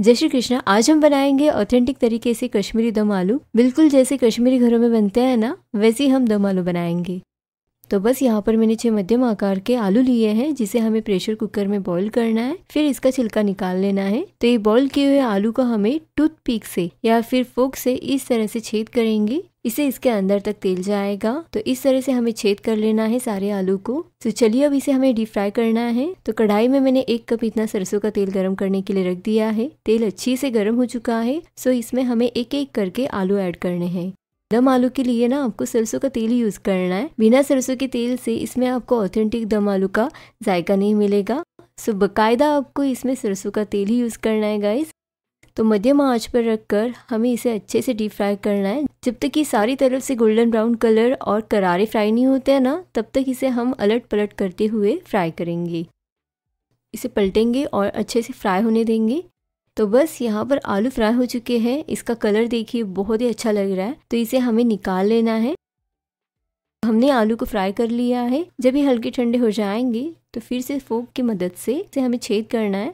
जय श्री कृष्णा आज हम बनाएंगे ऑथेंटिक तरीके से कश्मीरी दम आलू बिल्कुल जैसे कश्मीरी घरों में बनते हैं ना वैसे ही हम दम आलू बनाएंगे तो बस यहाँ पर मैंने छह मध्यम आकार के आलू लिए हैं जिसे हमें प्रेशर कुकर में बॉईल करना है फिर इसका छिलका निकाल लेना है तो ये बॉईल किए हुए आलू को हमें टूथ पिक से या फिर फोक से इस तरह से छेद करेंगे इसे इसके अंदर तक तेल जाएगा तो इस तरह से हमें छेद कर लेना है सारे आलू को तो चलिए अब इसे हमें डीप फ्राई करना है तो कढ़ाई में मैंने एक कप इतना सरसों का तेल गर्म करने के लिए रख दिया है तेल अच्छी से गर्म हो चुका है सो इसमें हमें एक एक करके आलू ऐड करने हैं दम आलू के लिए ना आपको सरसों का तेल यूज़ करना है बिना सरसों के तेल से इसमें आपको ऑथेंटिक दम आलू का जायका नहीं मिलेगा सो बकायदा आपको इसमें सरसों का तेल ही यूज़ करना है गाइस तो मध्यम आंच पर रखकर हमें इसे अच्छे से डीप फ्राई करना है जब तक ये सारी तरफ से गोल्डन ब्राउन कलर और करारे फ्राई नहीं होते हैं ना तब तक इसे हम अलट पलट करते हुए फ्राई करेंगे इसे पलटेंगे और अच्छे से फ्राई होने देंगे तो बस यहाँ पर आलू फ्राई हो चुके हैं इसका कलर देखिए बहुत ही अच्छा लग रहा है तो इसे हमें निकाल लेना है हमने आलू को फ्राई कर लिया है जब ये हल्के ठंडे हो जाएंगे तो फिर से फोक की मदद से इसे हमें छेद करना है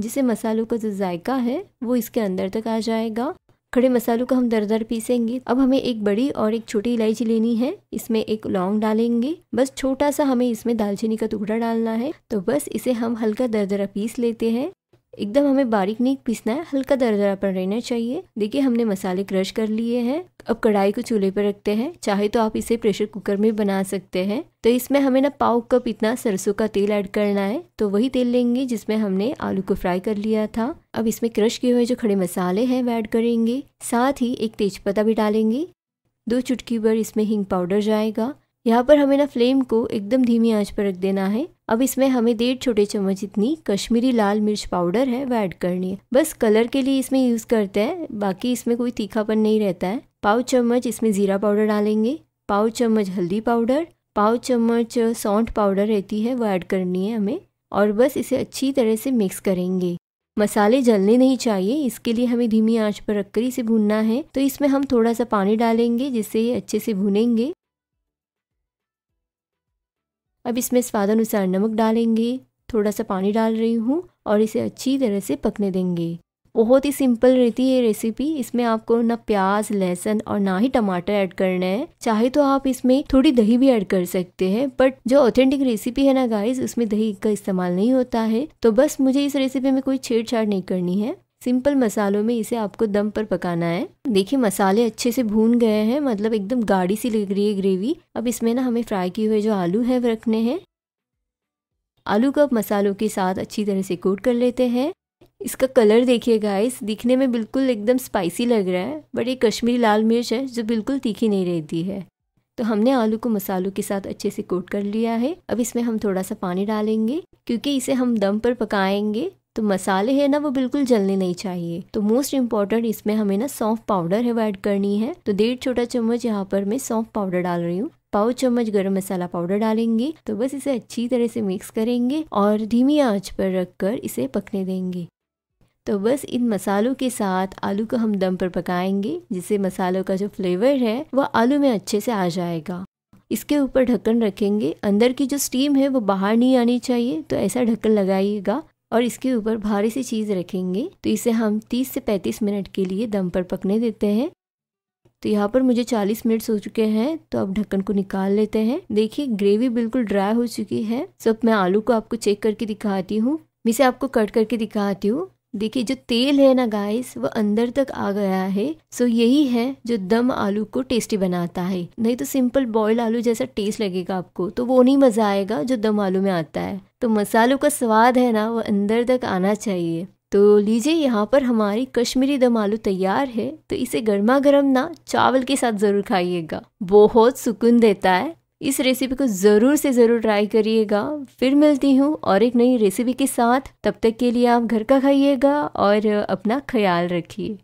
जिसे मसालों का जो जायका है वो इसके अंदर तक आ जाएगा खड़े मसालों को हम दर दर पीसेंगे अब हमें एक बड़ी और एक छोटी इलायची लेनी है इसमें एक लौंग डालेंगे बस छोटा सा हमें इसमें दालचीनी का टुकड़ा डालना है तो बस इसे हम हल्का दर दरा पीस लेते हैं एकदम हमें बारीक नहीं पीसना है हल्का पर रहना चाहिए देखिए हमने मसाले क्रश कर लिए हैं अब कढ़ाई को चूल्हे पर रखते हैं चाहे तो आप इसे प्रेशर कुकर में बना सकते हैं तो इसमें हमें ना पाव कप इतना सरसों का तेल ऐड करना है तो वही तेल लेंगे जिसमें हमने आलू को फ्राई कर लिया था अब इसमें क्रश किए हुए जो खड़े मसाले हैं वो ऐड करेंगे साथ ही एक तेजपत्ता भी डालेंगे दो चुटकी भर इसमें हिंग पाउडर जाएगा यहाँ पर हमें ना फ्लेम को एकदम धीमी आंच पर रख देना है अब इसमें हमें डेढ़ छोटे चम्मच इतनी कश्मीरी लाल मिर्च पाउडर है वो ऐड करनी है बस कलर के लिए इसमें यूज़ करते हैं बाकी इसमें कोई तीखापन नहीं रहता है पाव चम्मच इसमें ज़ीरा पाउडर डालेंगे पाव चम्मच हल्दी पाउडर पाव चम्मच सौंठ पाउडर रहती है वो ऐड करनी है हमें और बस इसे अच्छी तरह से मिक्स करेंगे मसाले जलने नहीं चाहिए इसके लिए हमें धीमी आंच पर रखकर इसे भूनना है तो इसमें हम थोड़ा सा पानी डालेंगे जिससे ये अच्छे से भुनेंगे अब इसमें स्वाद अनुसार नमक डालेंगे थोड़ा सा पानी डाल रही हूँ और इसे अच्छी तरह से पकने देंगे बहुत ही सिंपल रहती है ये रेसिपी इसमें आपको ना प्याज लहसन और ना ही टमाटर ऐड करना है चाहे तो आप इसमें थोड़ी दही भी ऐड कर सकते हैं बट जो ऑथेंटिक रेसिपी है ना गाइस उसमें दही का इस्तेमाल नहीं होता है तो बस मुझे इस रेसिपी में कोई छेड़छाड़ नहीं करनी है सिंपल मसालों में इसे आपको दम पर पकाना है देखिए मसाले अच्छे से भून गए हैं मतलब एकदम गाढ़ी सी लग रही है ग्रेवी अब इसमें ना हमें फ्राई किए हुए जो आलू है रखने हैं आलू को अब मसालों के साथ अच्छी तरह से कोट कर लेते हैं इसका कलर देखिए गाइस दिखने में बिल्कुल एकदम स्पाइसी लग रहा है बट ये कश्मीरी लाल मिर्च है जो बिल्कुल तीखी नहीं रहती है तो हमने आलू को मसालों के साथ अच्छे से कोट कर लिया है अब इसमें हम थोड़ा सा पानी डालेंगे क्योंकि इसे हम दम पर पकाएंगे तो मसाले हैं ना वो बिल्कुल जलने नहीं चाहिए तो मोस्ट इम्पॉर्टेंट इसमें हमें ना सौंफ पाउडर है वो ऐड करनी है तो डेढ़ छोटा चम्मच यहाँ पर मैं सौंफ पाउडर डाल रही हूँ पाव चम्मच गरम मसाला पाउडर डालेंगे तो बस इसे अच्छी तरह से मिक्स करेंगे और धीमी आंच पर रखकर इसे पकने देंगे तो बस इन मसालों के साथ आलू को हम दम पर पकाएंगे जिससे मसालों का जो फ्लेवर है वह आलू में अच्छे से आ जाएगा इसके ऊपर ढक्कन रखेंगे अंदर की जो स्टीम है वो बाहर नहीं आनी चाहिए तो ऐसा ढक्कन लगाइएगा और इसके ऊपर भारी सी चीज़ रखेंगे तो इसे हम 30 से 35 मिनट के लिए दम पर पकने देते हैं तो यहाँ पर मुझे 40 मिनट्स हो चुके हैं तो अब ढक्कन को निकाल लेते हैं देखिए ग्रेवी बिल्कुल ड्राई हो चुकी है सब मैं आलू को आपको चेक करके दिखाती हूँ मैं इसे आपको कट करके दिखाती हूँ देखिए जो तेल है ना गाइस वो अंदर तक आ गया है सो यही है जो दम आलू को टेस्टी बनाता है नहीं तो सिंपल बॉयल्ड आलू जैसा टेस्ट लगेगा आपको तो वो नहीं मज़ा आएगा जो दम आलू में आता है तो मसालों का स्वाद है ना वो अंदर तक आना चाहिए तो लीजिए यहाँ पर हमारी कश्मीरी दम आलू तैयार है तो इसे गर्मा गर्म ना चावल के साथ ज़रूर खाइएगा बहुत सुकून देता है इस रेसिपी को ज़रूर से ज़रूर ट्राई करिएगा फिर मिलती हूँ और एक नई रेसिपी के साथ तब तक के लिए आप घर का खाइएगा और अपना ख्याल रखिए